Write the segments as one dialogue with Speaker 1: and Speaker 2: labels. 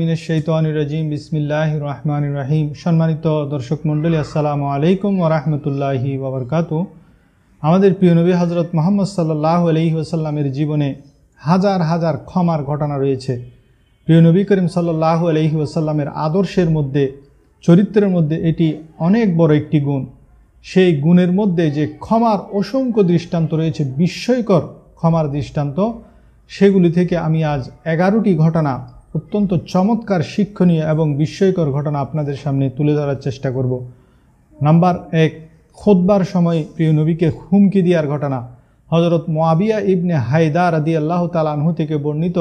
Speaker 1: মিনের বিসমিল্লাহ সম্মানিত দর্শক মন্ডলী আসসালামু আলাইকুম ওরহমতুল্লাহি বাবরকাতু আমাদের প্রিয় নবী হজরত মোহাম্মদ সাল্লাহ আলহি আসাল্লামের জীবনে হাজার হাজার ক্ষমার ঘটনা রয়েছে প্রিয় নবী করিম সাল্লাহ আলহি আসাল্লামের আদর্শের মধ্যে চরিত্রের মধ্যে এটি অনেক বড় একটি গুণ সেই গুণের মধ্যে যে ক্ষমার অসংখ্য দৃষ্টান্ত রয়েছে বিস্ময়কর ক্ষমার দৃষ্টান্ত সেগুলি থেকে আমি আজ এগারোটি ঘটনা অত্যন্ত চমৎকার শিক্ষণীয় এবং বিস্ময়কর ঘটনা আপনাদের সামনে তুলে ধরার চেষ্টা করব নাম্বার এক খোদবার সময় প্রিয় নবীকে হুমকি দেওয়ার ঘটনা হজরত মোয়াবিয়া ইবনে হায়দা রাদি আল্লাহ তালাহু থেকে বর্ণিত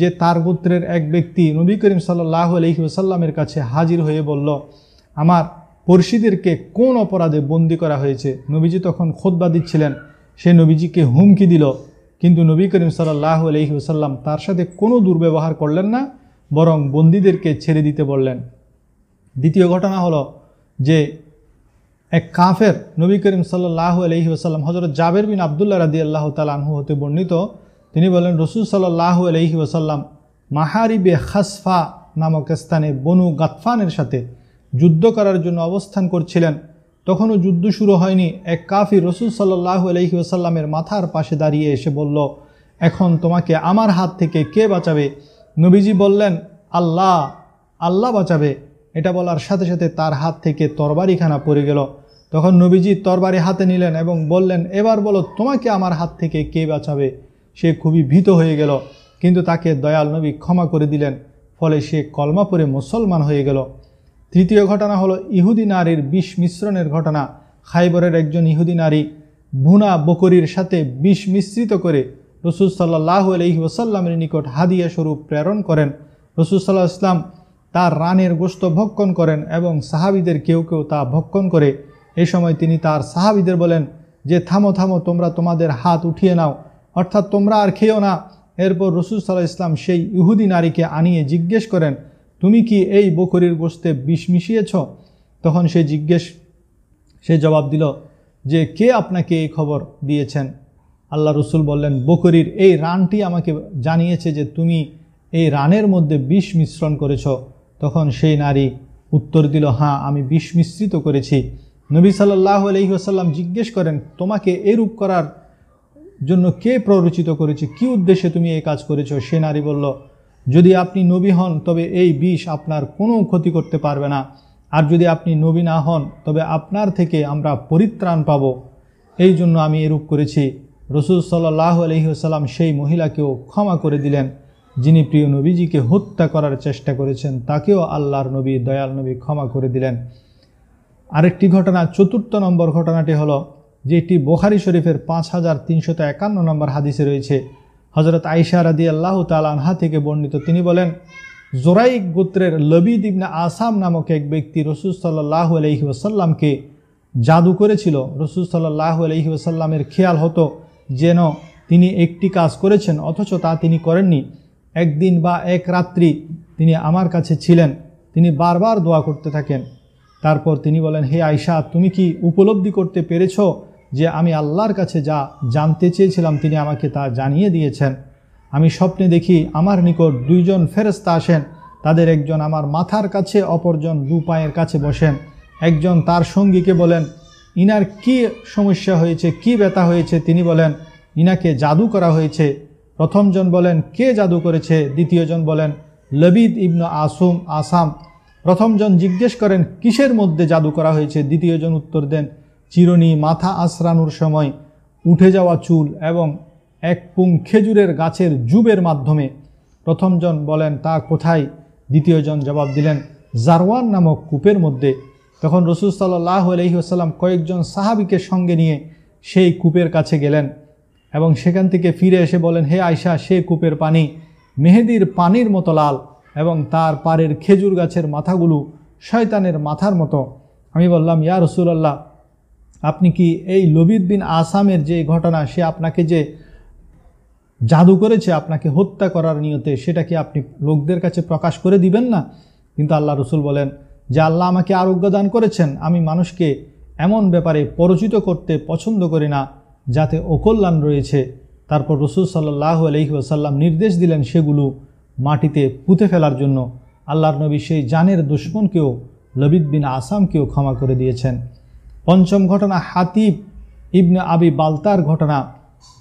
Speaker 1: যে তার গোত্রের এক ব্যক্তি নবী করিম সাল্লাহ আলহি ওসাল্লামের কাছে হাজির হয়ে বলল আমার পড়শিদেরকে কোন অপরাধে বন্দি করা হয়েছে নবীজি তখন খোদবা দিচ্ছিলেন সে নবীজিকে হুমকি দিল কিন্তু নবী করিম সাল্লাহ আলহিউসাল্লাম তার সাথে কোনো দুর্ব্যবহার করলেন না বরং বন্দীদেরকে ছেড়ে দিতে বললেন দ্বিতীয় ঘটনা হলো যে এক কাফের নবী করিম সাল্লাহ আলহি আসাল্লাম হজরত জাবের বিন আবদুল্লাহ রাদি আল্লাহ তালাহু হতে বর্ণিত তিনি বলেন রসুল সাল্লাহ আলহি আসাল্লাম মাহারিবে খাসফা নামক স্থানে বনু গাতফানের সাথে যুদ্ধ করার জন্য অবস্থান করছিলেন তখনও যুদ্ধ শুরু হয়নি এক কাফি রসুল সাল্লাহ আলহি ওসাল্লামের মাথার পাশে দাঁড়িয়ে এসে বলল এখন তোমাকে আমার হাত থেকে কে বাঁচাবে নবীজি বললেন আল্লাহ আল্লাহ বাঁচাবে এটা বলার সাথে সাথে তার হাত থেকে তরবারিখানা পড়ে গেল তখন নবীজি তরবারি হাতে নিলেন এবং বললেন এবার বলো তোমাকে আমার হাত থেকে কে বাঁচাবে সে খুবই ভীত হয়ে গেল কিন্তু তাকে দয়াল নবী ক্ষমা করে দিলেন ফলে সে কলমা পরে মুসলমান হয়ে গেল তৃতীয় ঘটনা হলো ইহুদি নারীর বিষ মিশ্রণের ঘটনা খাইবরের একজন ইহুদি নারী ভুনা বকরির সাথে বিষ মিশ্রিত করে রসুল সাল্লাহ আলহি ওসাল্লামের নিকট হাদিয়া স্বরূপ প্রেরণ করেন রসুল সাল্লাহ ইসলাম তার রানের গোস্ত ভক্ষণ করেন এবং সাহাবিদের কেউ কেউ তা ভক্ষণ করে এ সময় তিনি তার সাহাবিদের বলেন যে থামো থামো তোমরা তোমাদের হাত উঠিয়ে নাও অর্থাৎ তোমরা আর খেয়েও না এরপর রসুল সাল্লাহ ইসলাম সেই ইহুদি নারীকে আনিয়ে জিজ্ঞেস করেন তুমি কি এই বকরির গোস্তে বিষ মিশিয়েছ তখন সে জিজ্ঞেস সে জবাব দিল যে কে আপনাকে এই খবর দিয়েছেন আল্লাহ রসুল বললেন বকরির এই রানটি আমাকে জানিয়েছে যে তুমি এই রানের মধ্যে বিষ মিশ্রণ করেছ তখন সেই নারী উত্তর দিল হ্যাঁ আমি বিষ মিশ্রিত করেছি নবী সাল্লাহ আলহিহাসাল্লাম জিজ্ঞেস করেন তোমাকে এরূপ করার জন্য কে প্ররোচিত করেছে কি উদ্দেশ্যে তুমি এই কাজ করেছো সে নারী বলল যদি আপনি নবী হন তবে এই বিষ আপনার কোনো ক্ষতি করতে পারবে না আর যদি আপনি নবী না হন তবে আপনার থেকে আমরা পরিত্রাণ পাব এই জন্য আমি এরূপ করেছি রসুল সাল্লাহ আলহিহসাল্লাম সেই মহিলাকেও ক্ষমা করে দিলেন যিনি প্রিয় নবীজিকে হত্যা করার চেষ্টা করেছেন তাকেও আল্লাহর নবী দয়াল নবী ক্ষমা করে দিলেন আরেকটি ঘটনা চতুর্থ নম্বর ঘটনাটি হলো যেটি বোখারি শরীফের পাঁচ হাজার তিনশত একান্ন নম্বর হাদিসে রয়েছে হজরত আইসা রাদি আল্লাহ তালানহা থেকে বর্ণিত তিনি বলেন জোরাইক গোত্রের লবিদ ইবনা আসাম নামক এক ব্যক্তি রসুল সাল্লাহ আলহি ওসাল্লামকে জাদু করেছিল রসুল সাল্লাহ আলহি ওসাল্লামের খেয়াল হতো যেন তিনি একটি কাজ করেছেন অথচ তা তিনি করেননি একদিন বা এক রাত্রি তিনি আমার কাছে ছিলেন তিনি বারবার দোয়া করতে থাকেন তারপর তিনি বলেন হে আয়সা তুমি কি উপলব্ধি করতে পেরেছো যে আমি আল্লাহর কাছে যা জানতে চেয়েছিলাম তিনি আমাকে তা জানিয়ে দিয়েছেন আমি স্বপ্নে দেখি আমার নিকট দুইজন ফেরস্তা আসেন তাদের একজন আমার মাথার কাছে অপরজন দু পায়ের কাছে বসেন একজন তার সঙ্গীকে বলেন ইনার কি সমস্যা হয়েছে কি ব্যথা হয়েছে তিনি বলেন ইনাকে জাদু করা হয়েছে প্রথমজন বলেন কে জাদু করেছে দ্বিতীয়জন বলেন লবিদ ইবন আসুম আসাম প্রথমজন জিজ্ঞেস করেন কিসের মধ্যে জাদু করা হয়েছে দ্বিতীয়জন উত্তর দেন চিরনি মাথা আশ্রানোর সময় উঠে যাওয়া চুল এবং এক পুং খেজুরের গাছের জুবের মাধ্যমে প্রথমজন বলেন তা কোথায় দ্বিতীয়জন জবাব দিলেন জারওয়ান নামক কূপের মধ্যে তখন রসুল সাল্লাহ আলহিহাসাল্লাম কয়েকজন সাহাবিকে সঙ্গে নিয়ে সেই কূপের কাছে গেলেন এবং সেখান থেকে ফিরে এসে বলেন হে আয়সা সে কূপের পানি মেহেদির পানির মতো লাল এবং তার পাড়ের খেজুর গাছের মাথাগুলো শয়তানের মাথার মতো আমি বললাম ইয়া রসুলাল্লাহ আপনি কি এই লবিদ বিন আসামের যে ঘটনা সে আপনাকে যে জাদু করেছে আপনাকে হত্যা করার নিয়তে সেটা কি আপনি লোকদের কাছে প্রকাশ করে দিবেন না কিন্তু আল্লাহ রসুল বলেন যে আল্লাহ আমাকে আরোগ্য দান করেছেন আমি মানুষকে এমন ব্যাপারে পরিচিত করতে পছন্দ করি না যাতে অকল্যাণ রয়েছে তারপর রসুল সাল্লাহ আলহি ওসাল্লাম নির্দেশ দিলেন সেগুলো মাটিতে পুঁতে ফেলার জন্য আল্লাহর নবী সেই জানের দুশ্মনকেও লবিদ বিন আসামকেও ক্ষমা করে দিয়েছেন পঞ্চম ঘটনা হাতিব ইবনে আবি বালতার ঘটনা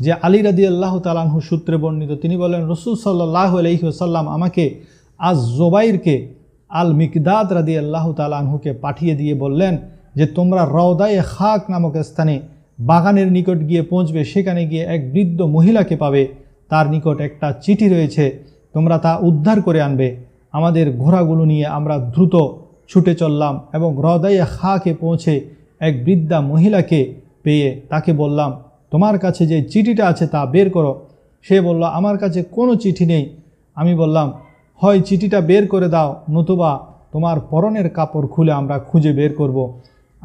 Speaker 1: যে আলী রাদি আল্লাহ তালাহু সূত্রে বর্ণিত তিনি বলেন রসুল সাল্লাহ আলহিহসাল্লাম আমাকে আজ জোবাইরকে আল মিকদাদ রাদি আল্লাহ তালাহুকে পাঠিয়ে দিয়ে বললেন যে তোমরা রওদায়ে খাক নামক স্থানে বাগানের নিকট গিয়ে পৌঁছবে সেখানে গিয়ে এক বৃদ্ধ মহিলাকে পাবে তার নিকট একটা চিঠি রয়েছে তোমরা তা উদ্ধার করে আনবে আমাদের ঘোড়াগুলো নিয়ে আমরা দ্রুত ছুটে চললাম এবং হ্রদয়ে খাকে পৌঁছে এক বৃদ্ধা মহিলাকে পেয়ে তাকে বললাম তোমার কাছে যে চিঠিটা আছে তা বের করো সে বলল আমার কাছে কোনো চিঠি নেই আমি বললাম হয় চিঠিটা বের করে দাও নতুবা তোমার পরনের কাপড় খুলে আমরা খুঁজে বের করব।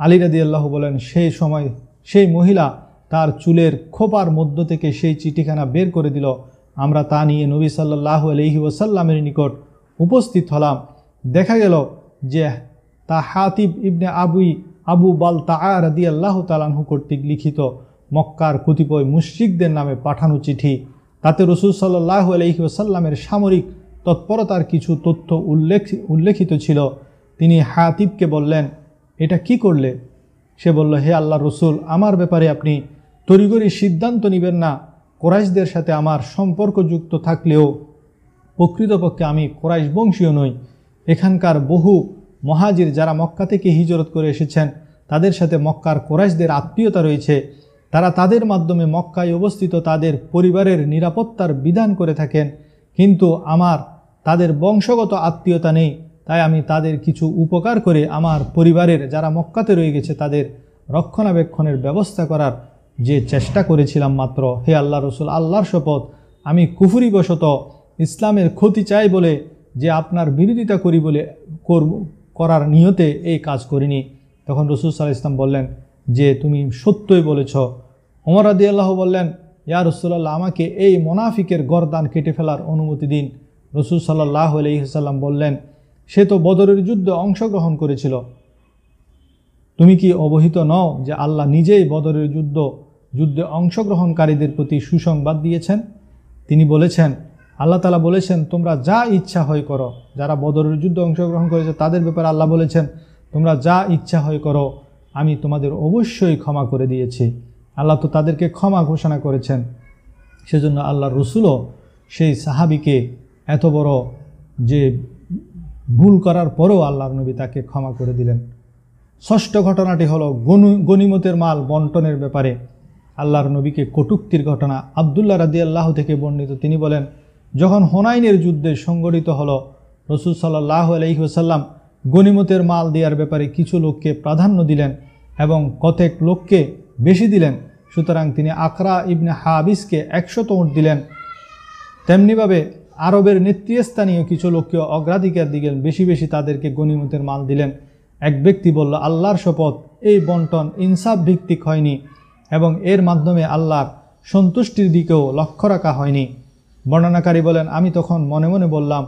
Speaker 1: আলী আল্লাহ বলেন সেই সময় সেই মহিলা তার চুলের খোপার মধ্য থেকে সেই চিঠিখানা বের করে দিল আমরা তা নিয়ে নবী সাল্লাহ আলহি ওসাল্লামের নিকট উপস্থিত হলাম দেখা গেল যে তা হাতিব ইবনে আবুই আবু বালতা দি আল্লাহ তালাহু কর্তৃক লিখিত মক্কার কতিপয় মুশ্রিকদের নামে পাঠানো চিঠি তাতে রসুল সাল্লাহ আলহি ওসাল্লামের সামরিক তৎপরতার কিছু তথ্য উল্লেখ উল্লেখিত ছিল তিনি হাতিবকে বললেন এটা কি করলে সে বলল হে আল্লাহ রসুল আমার ব্যাপারে আপনি তরিগরি সিদ্ধান্ত নেবেন না কোরাইশদের সাথে আমার সম্পর্কযুক্ত থাকলেও প্রকৃতপক্ষে আমি কোরাইশ বংশীয় নই এখানকার বহু মহাজির যারা মক্কা থেকে হিজরত করে এসেছেন তাদের সাথে মক্কার কোরাইশদের আত্মীয়তা রয়েছে তারা তাদের মাধ্যমে মক্কায় অবস্থিত তাদের পরিবারের নিরাপত্তার বিধান করে থাকেন কিন্তু আমার তাদের বংশগত আত্মীয়তা নেই তাই আমি তাদের কিছু উপকার করে আমার পরিবারের যারা মক্কাতে রয়ে গেছে তাদের রক্ষণাবেক্ষণের ব্যবস্থা করার যে চেষ্টা করেছিলাম মাত্র হে আল্লাহ রসুল আল্লাহর শপথ আমি কুফুরিবশত ইসলামের ক্ষতি চাই বলে যে আপনার বিরোধিতা করি বলে করব করার নিয়তে এই কাজ করিনি তখন রসুল সাল্লাহ ইসলাম বললেন যে তুমি সত্যই বলেছ অমর আদি আল্লাহ বললেন ইয়া রসুল্লাহ আমাকে এই মোনাফিকের গরদান কেটে ফেলার অনুমতি দিন রসুল সাল্লাহ আলহিহাল্লাম বললেন সে তো বদরের যুদ্ধে অংশগ্রহণ করেছিল তুমি কি অবহিত নও যে আল্লাহ নিজেই বদরের যুদ্ধ যুদ্ধে অংশগ্রহণকারীদের প্রতি সুসংবাদ দিয়েছেন তিনি বলেছেন আল্লাহ তালা বলেছেন তোমরা যা ইচ্ছা হয় করো যারা বদরের যুদ্ধে অংশগ্রহণ করেছে তাদের ব্যাপারে আল্লাহ বলেছেন তোমরা যা ইচ্ছা হয় করো আমি তোমাদের অবশ্যই ক্ষমা করে দিয়েছি আল্লাহ তো তাদেরকে ক্ষমা ঘোষণা করেছেন সেজন্য আল্লাহ রসুলও সেই সাহাবিকে এত বড় যে ভুল করার পরেও আল্লাহর নবী তাকে ক্ষমা করে দিলেন ষষ্ঠ ঘটনাটি হলো গনিমতের মাল বন্টনের ব্যাপারে আল্লাহর নবীকে কটুক্তির ঘটনা আবদুল্লাহ রাদি আল্লাহ থেকে বর্ণিত তিনি বলেন যখন হোনাইনের যুদ্ধে সংগঠিত হল রসুল সাল্লাহ আলহিহসাল্লাম গনিমতের মাল দেওয়ার ব্যাপারে কিছু লোককে প্রাধান্য দিলেন এবং কতেক লোককে বেশি দিলেন সুতরাং তিনি আকরা ইবনে হাবিসকে একশত উঁট দিলেন তেমনিভাবে আরবের নেতৃস্থানীয় কিছু লোককে অগ্রাধিকার দিলেন বেশি বেশি তাদেরকে গনিমতের মাল দিলেন এক ব্যক্তি বলল আল্লাহর শপথ এই বন্টন ইনসাফ ভিত্তিক হয়নি এবং এর মাধ্যমে আল্লাহর সন্তুষ্টির দিকেও লক্ষ্য রাখা হয়নি বর্ণনাকারী বলেন আমি তখন মনে মনে বললাম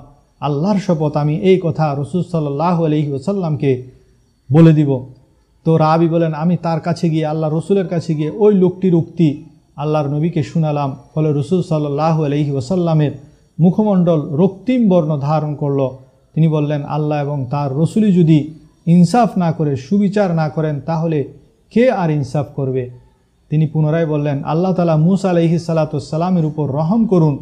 Speaker 1: আল্লাহর শপথ আমি এই কথা রসুল সাল্লাহ আলহি ওসাল্লামকে বলে দিব তো রাবি বলেন আমি তার কাছে গিয়ে আল্লাহ রসুলের কাছে গিয়ে ওই লোকটির উক্তি আল্লাহর নবীকে শুনালাম ফলে রসুল সাল্লাহ আলহি ওসাল্লামের মুখমণ্ডল রক্তিম বর্ণ ধারণ করল তিনি বললেন আল্লাহ এবং তার রসুলি যদি ইনসাফ না করে সুবিচার না করেন তাহলে কে আর ইনসাফ করবে তিনি পুনরায় বললেন আল্লাহ তালা মুসা আলহি সালাতামের উপর রহম করুন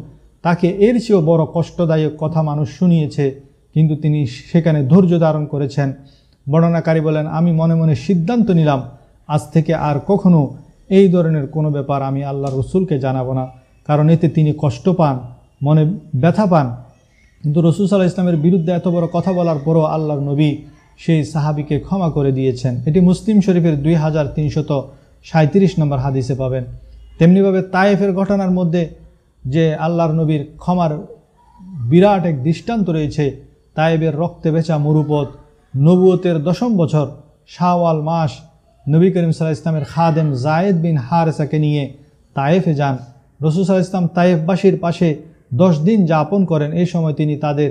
Speaker 1: তাকে এর চেয়েও বড় কষ্টদায়ক কথা মানুষ শুনিয়েছে কিন্তু তিনি সেখানে ধৈর্য ধারণ করেছেন বর্ণনাকারী বলেন আমি মনে মনে সিদ্ধান্ত নিলাম আজ থেকে আর কখনো এই ধরনের কোনো ব্যাপার আমি আল্লাহ রসুলকে জানাবো না কারণ এতে তিনি কষ্ট পান মনে ব্যথা পান কিন্তু রসুল সাল্লাহ ইসলামের বিরুদ্ধে এত বড় কথা বলার পরও আল্লাহর নবী সেই সাহাবিকে ক্ষমা করে দিয়েছেন এটি মুসলিম শরীফের দুই হাজার তিনশত সাঁত্রিশ নম্বর হাদিসে পাবেন তেমনিভাবে তায়েফের ঘটনার মধ্যে যে আল্লাহর নবীর ক্ষমার বিরাট এক দৃষ্টান্ত রয়েছে তায়েবের রক্তে বেচা মরুপথ নবুয়তের দশম বছর শাহওয়াল মাস নবী করিম সাল্লাহ ইসলামের খাদেম জায়েদ বিন হারসাকে নিয়ে তায়েফে যান রসুল সাল ইসলাম তায়েফবাসীর পাশে দশ দিন যাপন করেন এই সময় তিনি তাদের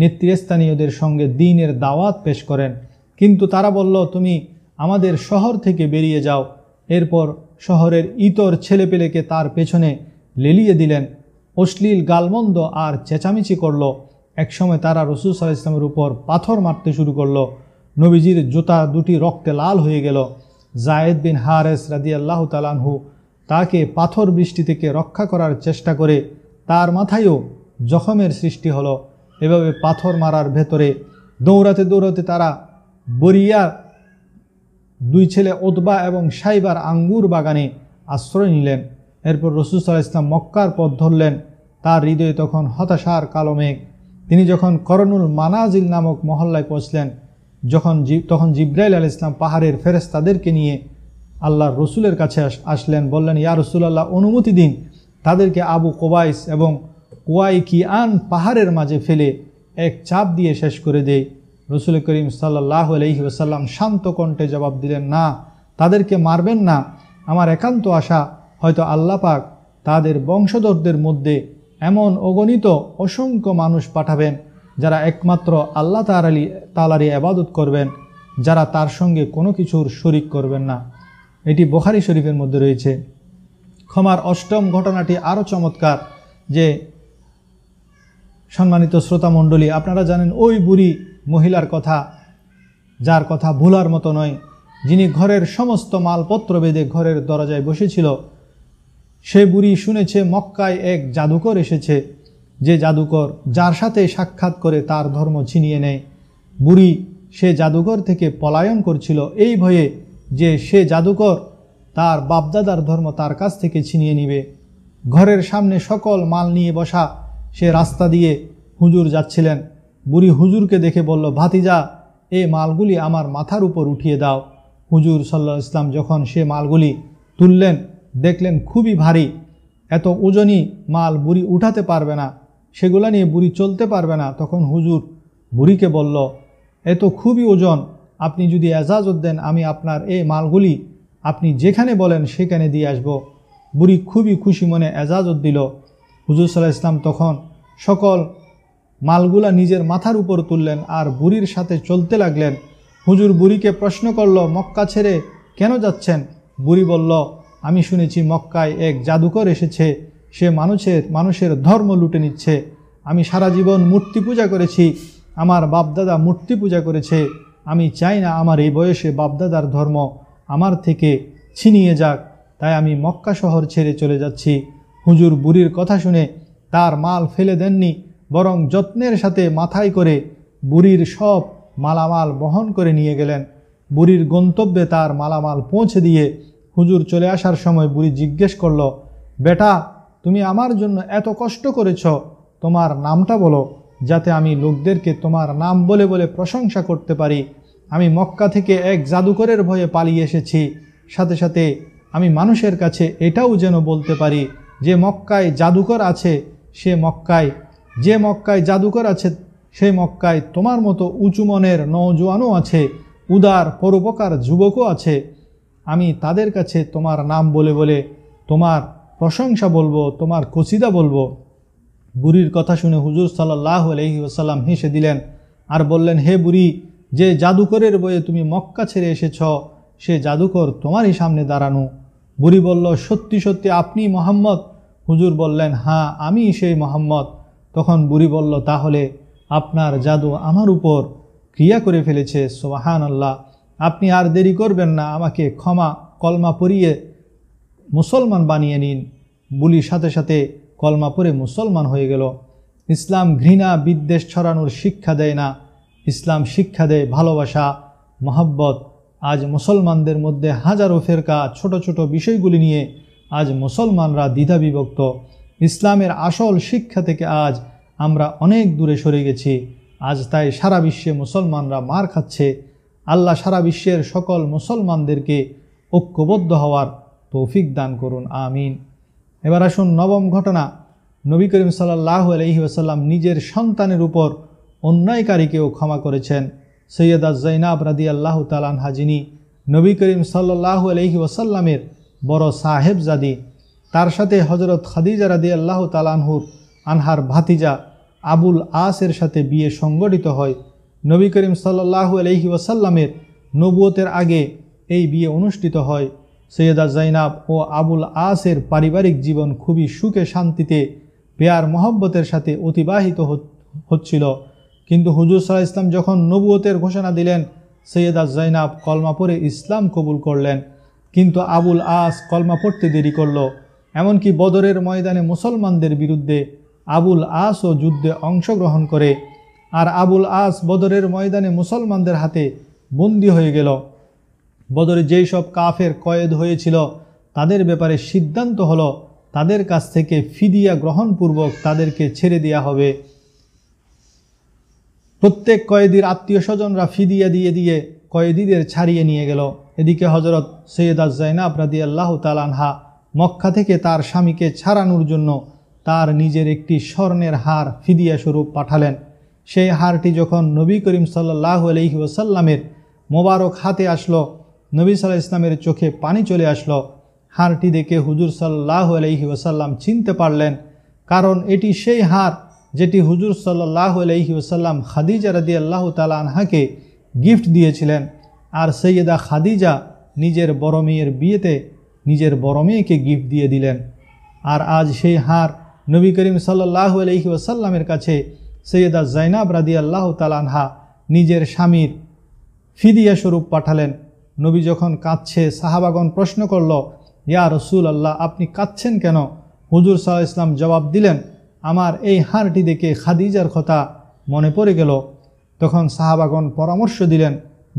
Speaker 1: নেতৃস্থানীয়দের সঙ্গে দিনের দাওয়াত পেশ করেন কিন্তু তারা বলল তুমি আমাদের শহর থেকে বেরিয়ে যাও এরপর শহরের ইতর ছেলেপেলেকে তার পেছনে লেলিয়ে দিলেন অশ্লীল গালমন্দ আর চেঁচামেচি করল একসময় তারা রসুল সাল ইসলামের উপর পাথর মারতে শুরু করল নবীজির জোতা দুটি রক্তে লাল হয়ে গেল জায়েদ বিন হারেস রাদি আল্লাহ তালানহু তাকে পাথর বৃষ্টি থেকে রক্ষা করার চেষ্টা করে তার মাথায়ও জখমের সৃষ্টি হলো এভাবে পাথর মারার ভেতরে দৌড়াতে দৌড়াতে তারা বরিয়ার দুই ছেলে ওতবা এবং সাইবার আঙ্গুর বাগানে আশ্রয় নিলেন এরপর রসুসাল ইসলাম মক্কার পথ ধরলেন তার হৃদয়ে তখন হতাশার কালো মেঘ তিনি যখন করণুল মানাজিল নামক মহল্লায় পৌঁছলেন যখন তখন জিব্রাইল আল ইসলাম পাহাড়ের ফেরেস্তাদেরকে নিয়ে আল্লাহর রসুলের কাছে আসলেন বললেন ইয়া রসুলাল্লাহ অনুমতি দিন তাদেরকে আবু কোবাইস এবং কুয়াই আন পাহাড়ের মাঝে ফেলে এক চাপ দিয়ে শেষ করে দেয় রসুল করিম সাল্লাহ আলহি ওসাল্লাম শান্ত কণ্ঠে জবাব দিলেন না তাদেরকে মারবেন না আমার একান্ত আশা হয়তো আল্লাপাক তাদের বংশধরদের মধ্যে এমন অগণিত অসংখ্য মানুষ পাঠাবেন যারা একমাত্র আল্লাহ তারালি তালারি আবাদত করবেন যারা তার সঙ্গে কোনো কিছুর শরিক করবেন না এটি বোখারি শরীফের মধ্যে রয়েছে ক্ষমার অষ্টম ঘটনাটি আরও চমৎকার যে সম্মানিত শ্রোতামণ্ডলী আপনারা জানেন ওই বুড়ি মহিলার কথা যার কথা ভুলার মতো নয় যিনি ঘরের সমস্ত মালপত্র বেঁধে ঘরের দরজায় বসেছিল সে বুড়ি শুনেছে মক্কায় এক জাদুকর এসেছে যে জাদুকর যার সাথে সাক্ষাৎ করে তার ধর্ম ছিনিয়ে নেয় বুড়ি সে জাদুকর থেকে পলায়ন করছিল এই ভয়ে যে সে জাদুকর তার বাপদাদার ধর্ম তার কাছ থেকে ছিনিয়ে নিবে ঘরের সামনে সকল মাল নিয়ে বসা সে রাস্তা দিয়ে হুজুর যাচ্ছিলেন বুড়ি হুজুরকে দেখে বলল ভাতিজা এ মালগুলি আমার মাথার উপর উঠিয়ে দাও হুজুর সাল্লা ইসলাম যখন সে মালগুলি তুললেন দেখলেন খুবই ভারী এত ওজনই মাল বুড়ি উঠাতে পারবে না সেগুলো নিয়ে বুড়ি চলতে পারবে না তখন হুজুর বুড়িকে বলল এত খুবই ওজন আপনি যদি এজাজত দেন আমি আপনার এই মালগুলি আপনি যেখানে বলেন সেখানে দিয়ে আসব বুড়ি খুবই খুশি মনে এজাজত দিল হুজুর সাল্লাহ ইসলাম তখন সকল মালগুলা নিজের মাথার উপর তুললেন আর বুড়ির সাথে চলতে লাগলেন হুজুর বুড়িকে প্রশ্ন করল মক্কা ছেড়ে কেন যাচ্ছেন বুড়ি বলল আমি শুনেছি মক্কায় এক জাদুকর এসেছে সে মানুষের মানুষের ধর্ম লুটে নিচ্ছে আমি সারা জীবন মূর্তি পূজা করেছি আমার বাপদাদা মূর্তি পূজা করেছে আমি চাই না আমার এই বয়সে বাপদাদার ধর্ম আমার থেকে ছিনিয়ে যাক তাই আমি মক্কা শহর ছেড়ে চলে যাচ্ছি হুজুর বুড়ির কথা শুনে তার মাল ফেলে দেননি বরং যত্নের সাথে মাথায় করে বুড়ির সব মালামাল বহন করে নিয়ে গেলেন বুড়ির গন্তব্যে তার মালামাল পৌঁছে দিয়ে হুজুর চলে আসার সময় বুড়ি জিজ্ঞেস করল বেটা তুমি আমার জন্য এত কষ্ট করেছ তোমার নামটা বলো যাতে আমি লোকদেরকে তোমার নাম বলে বলে প্রশংসা করতে পারি আমি মক্কা থেকে এক জাদুকরের ভয়ে পালিয়ে এসেছি সাথে সাথে আমি মানুষের কাছে এটাও যেন বলতে পারি যে মক্কায় জাদুকর আছে সে মক্কায় যে মক্কায় জাদুকর আছে সেই মক্কায় তোমার মতো উঁচু মনের নজোয়ানও আছে উদার পরোপকার যুবকও আছে আমি তাদের কাছে তোমার নাম বলে বলে তোমার প্রশংসা বলবো তোমার কসিদা বলবো বুড়ির কথা শুনে হুজুর সাল্লাহ আলহি ওসাল্লাম হেসে দিলেন আর বললেন হে বুড়ি যে জাদুকরের বয়ে তুমি মক্কা ছেড়ে এসেছ সে জাদুকর তোমারই সামনে দাঁড়ানো বুড়ি বলল সত্যি সত্যি আপনি মোহাম্মদ হুজুর বললেন হ্যাঁ আমি সেই মোহাম্মদ তখন বুড়ি বলল তাহলে আপনার জাদু আমার উপর ক্রিয়া করে ফেলেছে সোবাহান আল্লাহ আপনি আর দেরি করবেন না আমাকে ক্ষমা কলমা পরিয়ে মুসলমান বানিয়ে নিন বুলি সাথে সাথে কলমা পরে মুসলমান হয়ে গেল ইসলাম ঘৃণা বিদ্বেষ ছড়ানোর শিক্ষা দেয় না ইসলাম শিক্ষা দেয় ভালোবাসা মহাব্বত আজ মুসলমানদের মধ্যে হাজারো ফেরকা ছোট ছোট বিষয়গুলি নিয়ে আজ মুসলমানরা দ্বিধা বিভক্ত ইসলামের আসল শিক্ষা থেকে আজ আমরা অনেক দূরে সরে গেছি আজ তাই সারা বিশ্বে মুসলমানরা মার খাচ্ছে আল্লাহ সারা বিশ্বের সকল মুসলমানদেরকে ঐক্যবদ্ধ হওয়ার তৌফিক দান করুন আমিন এবার আসুন নবম ঘটনা নবী করিম সাল্লাহ আলহি আসাল্লাম নিজের সন্তানের উপর অন্যায়কারীকেও ক্ষমা করেছেন সৈয়দা জৈনাব রাদি আল্লাহ তালান যিনি নবী করিম সাল্লাহ আলহি ওয়াসাল্লামের বড় সাহেবজাদি তার সাথে হজরত খাদিজা রাদি আল্লাহ তালানহুর আনহার ভাতিজা আবুল আসের সাথে বিয়ে সংগঠিত হয় নবী করিম সাল্লাহু আলহি ওয়াসাল্লামের নবুয়তের আগে এই বিয়ে অনুষ্ঠিত হয় সৈয়দা জাইনাব ও আবুল আসের পারিবারিক জীবন খুবই সুখে শান্তিতে পেয়ার মহব্বতের সাথে অতিবাহিত হচ্ছিল কিন্তু হুজুর সাল্লাহ ইসলাম যখন নবুয়তের ঘোষণা দিলেন সৈয়দা জাইনাব কলমা পরে ইসলাম কবুল করলেন কিন্তু আবুল আস কলমা পড়তে দেরি করল এমনকি বদরের ময়দানে মুসলমানদের বিরুদ্ধে আবুল আসও যুদ্ধে অংশগ্রহণ করে আর আবুল আস বদরের ময়দানে মুসলমানদের হাতে বন্দি হয়ে গেল বদরে যেই সব কাফের কয়েদ হয়েছিল তাদের ব্যাপারে সিদ্ধান্ত হলো তাদের কাছ থেকে ফিদিয়া গ্রহণপূর্বক তাদেরকে ছেড়ে দেয়া হবে প্রত্যেক কয়েদির আত্মীয় স্বজনরা ফিদিয়া দিয়ে দিয়ে কয়েদিদের ছাড়িয়ে নিয়ে গেল এদিকে হজরত সৈয়দ আজাইনা আবরাদি আল্লাহ তালানহা মক্কা থেকে তার স্বামীকে ছাড়ানোর জন্য তার নিজের একটি স্বর্ণের হার ফিদিয়া স্বরূপ পাঠালেন সেই হারটি যখন নবী করিম সাল্লাহ আলহি ওসাল্লামের মোবারক হাতে আসলো নবী সাল্লাহ ইসলামের চোখে পানি চলে আসলো হারটি দেখে হুজুর সাল্লাহ আলহি ওসাল্লাম চিনতে পারলেন কারণ এটি সেই হার যেটি হুজুর সাল্লাহ আলহি ওসাল্লাম খাদিজা রাদি আল্লাহ তালা গিফট দিয়েছিলেন আর সৈয়দা খাদিজা নিজের বড় মেয়ের বিয়েতে নিজের বড় মেয়েকে গিফট দিয়ে দিলেন আর আজ সেই হার নবী করিম সাল্লাহ আলহি ওসাল্লামের কাছে সৈয়দা জাইনাব রাদি আল্লাহ তালানহা নিজের স্বামীর ফিদিয়া স্বরূপ পাঠালেন নবী যখন কাঁদছে সাহাবাগন প্রশ্ন করল ইয়া রসুল আল্লাহ আপনি কাঁদছেন কেন হুজুর সাহ ইসলাম জবাব দিলেন আমার এই হারটি দেখে খাদিজার কথা মনে পড়ে গেল তখন সাহাবাগন পরামর্শ দিলেন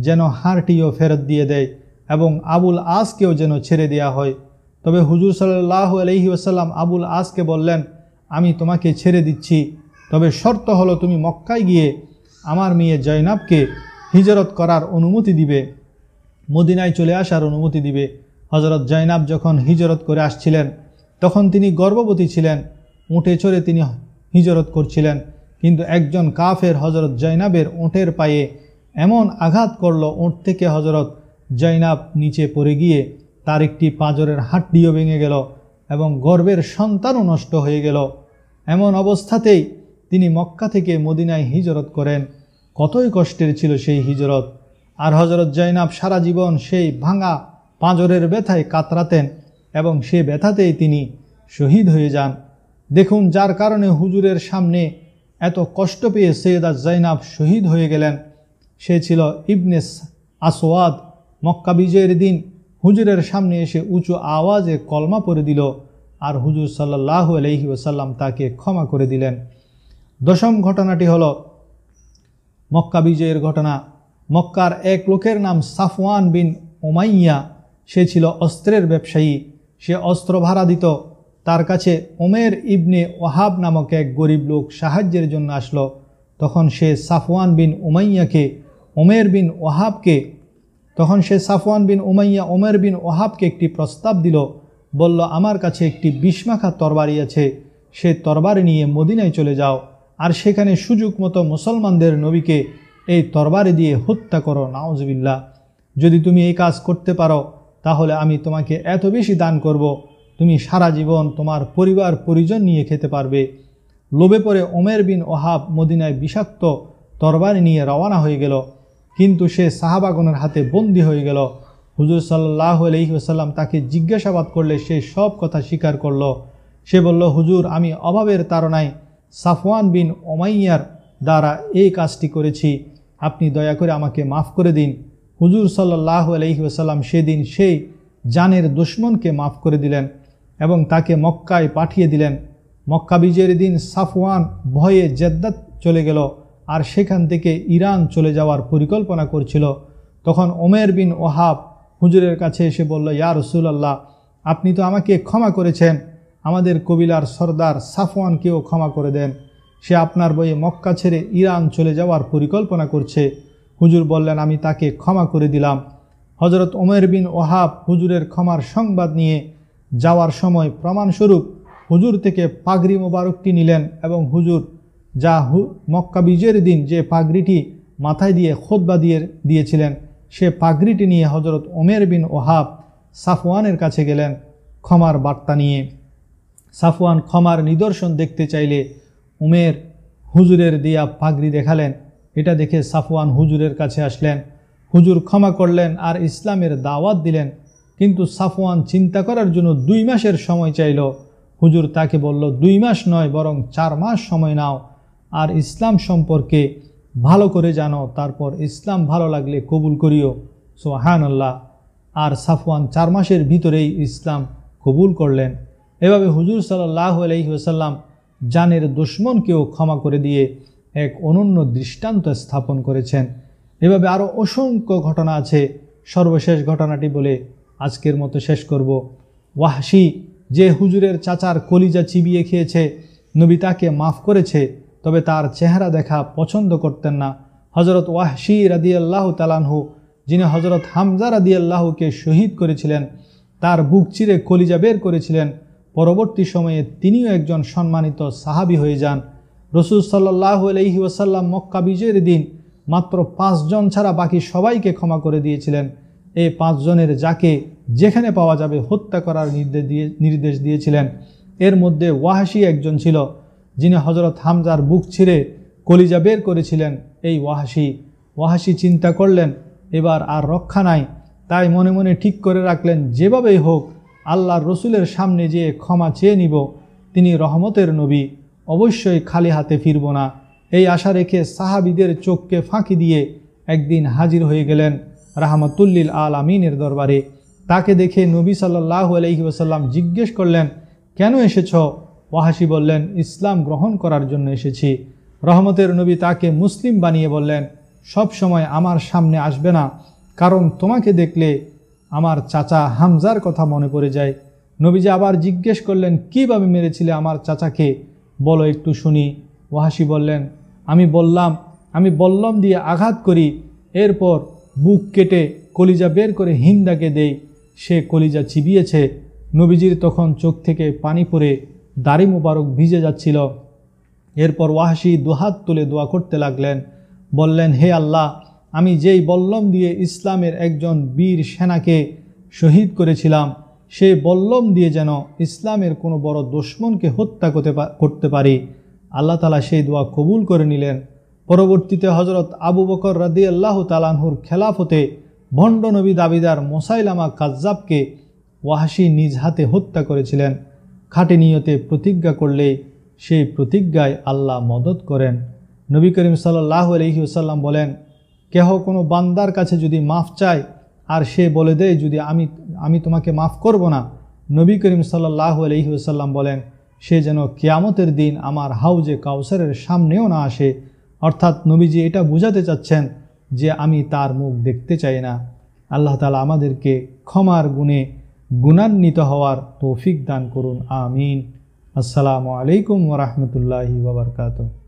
Speaker 1: যেন হারটিও ফেরত দিয়ে দেয় এবং আবুল আসকেও যেন ছেড়ে দেয়া হয় তবে হুজুর সাল্লাহ আলহি আসাল্লাম আবুল আসকে বললেন আমি তোমাকে ছেড়ে দিচ্ছি তবে শর্ত হলো তুমি মক্কায় গিয়ে আমার মেয়ে জয়নাবকে হিজরত করার অনুমতি দিবে মদিনায় চলে আসার অনুমতি দিবে হজরত জয়নাব যখন হিজরত করে আসছিলেন তখন তিনি গর্ভবতী ছিলেন উঁটে চড়ে তিনি হিজরত করছিলেন কিন্তু একজন কাফের হজরত জয়নাবের ওঁটের পায়ে এমন আঘাত করল ওঁট থেকে হজরত জয়নাব নিচে পড়ে গিয়ে তার একটি পাঁজরের হাড্ডিও ভেঙে গেল এবং গর্বের সন্তানও নষ্ট হয়ে গেল এমন অবস্থাতেই তিনি মক্কা থেকে মদিনায় হিজরত করেন কতই কষ্টের ছিল সেই হিজরত আর হজরত জয়নাব সারা জীবন সেই ভাঙা পাঁজরের ব্যথায় কাতরাতেন এবং সে ব্যথাতেই তিনি শহীদ হয়ে যান দেখুন যার কারণে হুজুরের সামনে এত কষ্ট পেয়ে সৈয়দা জৈনাব শহীদ হয়ে গেলেন সে ছিল ইবনেস আসওয়াদ মক্কা বিজয়ের দিন হুজুরের সামনে এসে উঁচু আওয়াজে কলমা পরে দিল আর হুজুর সাল্লাহ আলহি ওসাল্লাম তাকে ক্ষমা করে দিলেন দশম ঘটনাটি হল মক্কা বিজয়ের ঘটনা মক্কার এক লোকের নাম সাফওয়ান বিন ওমাইয়া সে ছিল অস্ত্রের ব্যবসায়ী সে অস্ত্র ভাড়া দিত তার কাছে ওমের ইবনে ওয়াহাব নামক এক গরিব লোক সাহায্যের জন্য আসলো তখন সে সাফওয়ান বিন উমাইয়াকে ওমের বিন ওয়াহাবকে তখন সে সাফওয়ান বিন উমাইয়া ওমের বিন ওয়াহাবকে একটি প্রস্তাব দিল বলল আমার কাছে একটি বিস্মাখা তরবারি আছে সে তরবারি নিয়ে মদিনায় চলে যাও আর সেখানে সুযোগ মতো মুসলমানদের নবীকে এই তরবারি দিয়ে হত্যা করো নাওজবিল্লা যদি তুমি এই কাজ করতে পারো তাহলে আমি তোমাকে এত বেশি দান করব তুমি সারা জীবন তোমার পরিবার পরিজন নিয়ে খেতে পারবে লোভে পরে ওমের বিন ওহাব মদিনায় বিষাক্ত তরবারি নিয়ে রওয়ানা হয়ে গেল কিন্তু সে সাহাবাগনের হাতে বন্দি হয়ে গেল হুজুর সাল্লাহ আলহিহাসাল্লাম তাকে জিজ্ঞাসাবাদ করলে সে সব কথা স্বীকার করল সে বলল হুজুর আমি অভাবের তারণায় সাফওয়ান বিন ওমাইয়ার দ্বারা এই কাজটি করেছি আপনি দয়া করে আমাকে মাফ করে দিন হুজুর সাল্লাহ আলহিউসাল্লাম সেদিন সেই জানের দুশ্মনকে মাফ করে দিলেন এবং তাকে মক্কায় পাঠিয়ে দিলেন মক্কা বিজয়ের দিন সাফওয়ান ভয়ে জেদ্দাত চলে গেল আর সেখান থেকে ইরান চলে যাওয়ার পরিকল্পনা করছিল তখন ওমের বিন ওহাব হুজুরের কাছে এসে বলল ইয়া রসুল্লাহ আপনি তো আমাকে ক্ষমা করেছেন আমাদের কবিলার সর্দার সাফওয়ানকেও ক্ষমা করে দেন সে আপনার বইয়ে মক্কা ছেড়ে ইরান চলে যাওয়ার পরিকল্পনা করছে হুজুর বললেন আমি তাকে ক্ষমা করে দিলাম হজরত ওমের বিন ওহাব হুজুরের ক্ষমার সংবাদ নিয়ে যাওয়ার সময় প্রমাণস্বরূপ হুজুর থেকে পাগড়ি মোবারকটি নিলেন এবং হুজুর যা হু মক্কা বিজয়ের দিন যে পাগড়িটি মাথায় দিয়ে খোদবা দিয়ে দিয়েছিলেন সে পাগড়িটি নিয়ে হজরত ওমের বিন ওহাব সাফওয়ানের কাছে গেলেন ক্ষমার বার্তা নিয়ে সাফওয়ান ক্ষমার নিদর্শন দেখতে চাইলে উমের হুজুরের দিয়া পাগড়ি দেখালেন এটা দেখে সাফওয়ান হুজুরের কাছে আসলেন হুজুর ক্ষমা করলেন আর ইসলামের দাওয়াত দিলেন কিন্তু সাফওয়ান চিন্তা করার জন্য দুই মাসের সময় চাইল হুজুর তাকে বলল দুই মাস নয় বরং চার মাস সময় নাও আর ইসলাম সম্পর্কে ভালো করে জানো তারপর ইসলাম ভালো লাগলে কবুল করিও সোহান আল্লাহ আর সাফওয়ান চার মাসের ভিতরেই ইসলাম কবুল করলেন এভাবে হুজুর সাল্লাহ ওসাল্লাম জানের দুশ্মনকেও ক্ষমা করে দিয়ে এক অনন্য দৃষ্টান্ত স্থাপন করেছেন এভাবে আরও অসংখ্য ঘটনা আছে সর্বশেষ ঘটনাটি বলে আজকের মতো শেষ করব ওয়াহশি যে হুজুরের চাচার কলিজা চিবিয়ে খেয়েছে নবী তাকে মাফ করেছে তবে তার চেহারা দেখা পছন্দ করতেন না হজরত ওয়াহশি রাদিয়াল্লাহ তালানহু যিনি হজরত হামজা রাদিয়াল্লাহুকে শহীদ করেছিলেন তার বুক চিরে কলিজা বের করেছিলেন পরবর্তী সময়ে তিনিও একজন সম্মানিত সাহাবি হয়ে যান রসুল সাল্লাহ আলহি ওসাল্লাম মক্কা বিজয়ের দিন মাত্র পাঁচজন ছাড়া বাকি সবাইকে ক্ষমা করে দিয়েছিলেন এই পাঁচজনের যাকে যেখানে পাওয়া যাবে হত্যা করার নির্দেশ দিয়ে নির্দেশ দিয়েছিলেন এর মধ্যে ওয়াহাসি একজন ছিল যিনি হজরত হামজার বুক ছিঁড়ে কলিজা বের করেছিলেন এই ওয়াহাসি ওয়াহাসি চিন্তা করলেন এবার আর রক্ষা নাই তাই মনে মনে ঠিক করে রাখলেন যেভাবেই হোক আল্লাহর রসুলের সামনে যেয়ে ক্ষমা চেয়ে নিব তিনি রহমতের নবী অবশ্যই খালি হাতে ফিরব না এই আশা রেখে সাহাবিদের চোখকে ফাঁকি দিয়ে একদিন হাজির হয়ে গেলেন রাহমতুল্লিল আল আমিনের দরবারে তাকে দেখে নবী সাল্লাহ আলহি ওসাল্লাম জিজ্ঞেস করলেন কেন এসেছ ওয়াহাসি বললেন ইসলাম গ্রহণ করার জন্য এসেছি রহমতের নবী তাকে মুসলিম বানিয়ে বললেন সব সময় আমার সামনে আসবে না কারণ তোমাকে দেখলে আমার চাচা হামজার কথা মনে পড়ে যায় নবীজি আবার জিজ্ঞেস করলেন কীভাবে মেরেছিলে আমার চাচাকে বলো একটু শুনি ওয়াহাসি বললেন আমি বললাম আমি বললাম দিয়ে আঘাত করি এরপর বুক কেটে কলিজা বের করে হিন্দাকে দেই সে কলিজা চিবিয়েছে নবীজির তখন চোখ থেকে পানি পরে দাড়ি মোবারক ভিজে যাচ্ছিল এরপর ওয়াহাসি দুহাত তুলে দোয়া করতে লাগলেন বললেন হে আল্লাহ আমি যেই বল্লম দিয়ে ইসলামের একজন বীর সেনাকে শহীদ করেছিলাম সেই বল্লম দিয়ে যেন ইসলামের কোনো বড় দুশ্মনকে হত্যা করতে করতে পারি আল্লাহ তালা সেই দোয়া কবুল করে নিলেন পরবর্তীতে হজরত আবু বকর রাদি আল্লাহ খেলাফ খেলাফতে ভণ্ড নবী দাবিদার মোসাইলামা কাজ্জাবকে ওয়াহাসি নিজ হাতে হত্যা করেছিলেন খাটে নিয়তে প্রতিজ্ঞা করলে সেই প্রতিজ্ঞায় আল্লাহ মদত করেন নবী করিম সাল্লাহ আলহিউসাল্লাম বলেন কেহ কোনো বান্দার কাছে যদি মাফ চায় আর সে বলে দেয় যদি আমি আমি তোমাকে মাফ করব না নবী করিম সাল্লাহ আলহিউসাল্লাম বলেন সে যেন কেয়ামতের দিন আমার হাউজে কাউসারের সামনেও না আসে অর্থাৎ নবীজি এটা বুঝাতে চাচ্ছেন যে আমি তার মুখ দেখতে চাই না আল্লাহ তালা আমাদেরকে ক্ষমার গুণে গুণান্বিত হওয়ার তৌফিক দান করুন আমিন আসসালামু আলাইকুম ওরহমতুল্লাহি বাবরকাতু